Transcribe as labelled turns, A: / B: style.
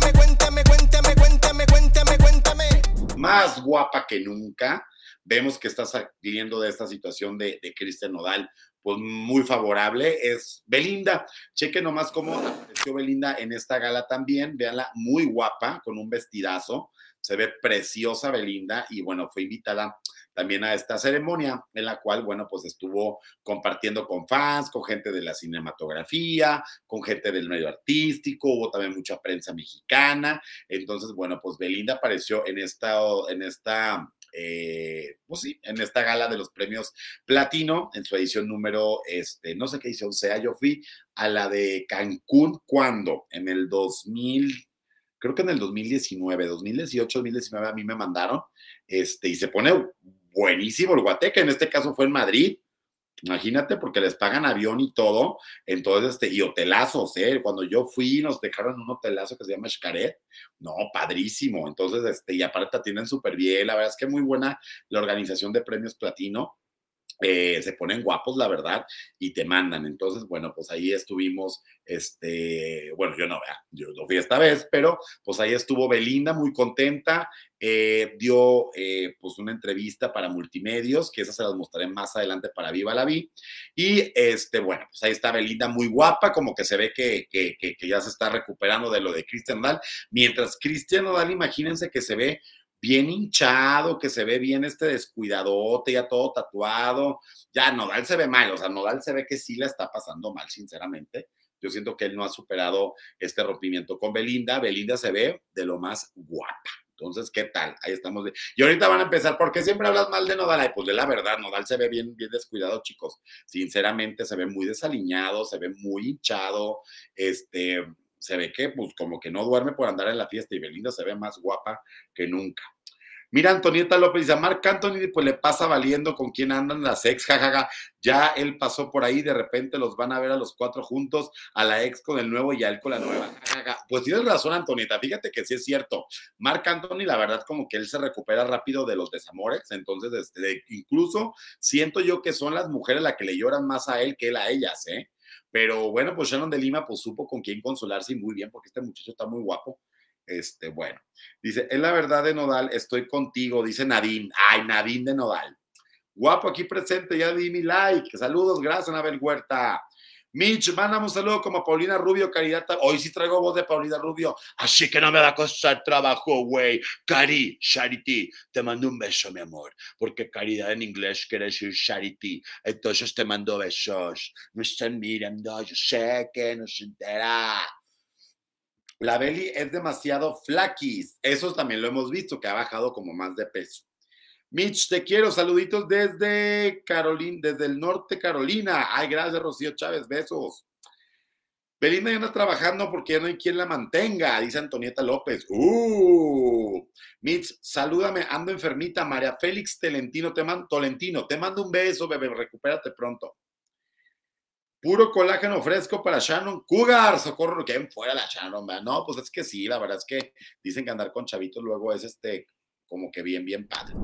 A: Cuéntame, cuéntame, cuéntame, cuéntame, cuéntame, cuéntame. Más guapa que nunca. Vemos que está saliendo de esta situación de, de Cristian Nodal, pues muy favorable, es Belinda. Cheque nomás cómo apareció Belinda en esta gala también. Véanla muy guapa, con un vestidazo. Se ve preciosa Belinda y bueno, fue invitada también a esta ceremonia, en la cual, bueno, pues estuvo compartiendo con fans, con gente de la cinematografía, con gente del medio artístico, hubo también mucha prensa mexicana. Entonces, bueno, pues Belinda apareció en esta, en esta eh, pues sí, en esta gala de los premios platino, en su edición número, este, no sé qué edición sea, yo fui a la de Cancún, cuando En el 2000, creo que en el 2019, 2018, 2019 a mí me mandaron, este, y se pone buenísimo el guateque, en este caso fue en Madrid, Imagínate, porque les pagan avión y todo, entonces, este, y hotelazos, ¿eh? Cuando yo fui, nos dejaron un hotelazo que se llama Xcaret, no, padrísimo, entonces, este, y aparte tienen atienden súper bien, la verdad es que muy buena la organización de premios platino, eh, se ponen guapos, la verdad, y te mandan. Entonces, bueno, pues ahí estuvimos, este, bueno, yo no, yo lo fui esta vez, pero pues ahí estuvo Belinda muy contenta, eh, dio eh, pues una entrevista para multimedios, que esa se las mostraré más adelante para Viva la Vi. Y este, bueno, pues ahí está Belinda muy guapa, como que se ve que, ya se está recuperando de lo de Cristian Dal. Mientras Cristian Nodal, imagínense que se ve bien hinchado, que se ve bien este descuidadote, ya todo tatuado. Ya Nodal se ve mal, o sea, Nodal se ve que sí la está pasando mal, sinceramente. Yo siento que él no ha superado este rompimiento con Belinda. Belinda se ve de lo más guapa. Entonces, ¿qué tal? Ahí estamos. Y ahorita van a empezar, ¿por qué siempre hablas mal de Nodal? pues de la verdad, Nodal se ve bien, bien descuidado, chicos. Sinceramente, se ve muy desaliñado, se ve muy hinchado. Este, se ve que, pues, como que no duerme por andar en la fiesta y Belinda se ve más guapa que nunca. Mira, Antonieta López dice, a Marc Anthony pues le pasa valiendo con quién andan las ex, jajaja. Ya él pasó por ahí, de repente los van a ver a los cuatro juntos, a la ex con el nuevo y a él con la nueva. Pues tienes razón, Antonieta, fíjate que sí es cierto. Marc Anthony, la verdad, como que él se recupera rápido de los desamores, entonces, este, incluso siento yo que son las mujeres las que le lloran más a él que él a ellas, ¿eh? Pero bueno, pues Shannon de Lima pues supo con quién consolarse y muy bien, porque este muchacho está muy guapo. Este, bueno, dice, es la verdad de Nodal, estoy contigo, dice Nadine. Ay, Nadine de Nodal. Guapo aquí presente, ya di mi like. Saludos, gracias, Anabel Huerta. Mitch, mándame un saludo como Paulina Rubio, Caridad. Hoy sí traigo voz de Paulina Rubio, así que no me va a costar trabajo, güey. Cari, Charity, te mando un beso, mi amor, porque caridad en inglés quiere decir Charity. Entonces te mando besos. Me están mirando, yo sé que no se entera. La Belly es demasiado flaquis. Eso también lo hemos visto, que ha bajado como más de peso. Mitch, te quiero. Saluditos desde Carolina, desde el norte Carolina. Ay, gracias, Rocío Chávez. Besos. Belinda ya anda trabajando porque ya no hay quien la mantenga, dice Antonieta López. ¡Uh! Mitch, salúdame, ando enfermita. María Félix Telentino, te mando, Tolentino, te mando un beso, bebé, recupérate pronto. Puro colágeno fresco para Shannon Cougar, socorro, que fuera la Shannon, No, pues es que sí, la verdad es que dicen que andar con chavitos luego es este, como que bien, bien padre.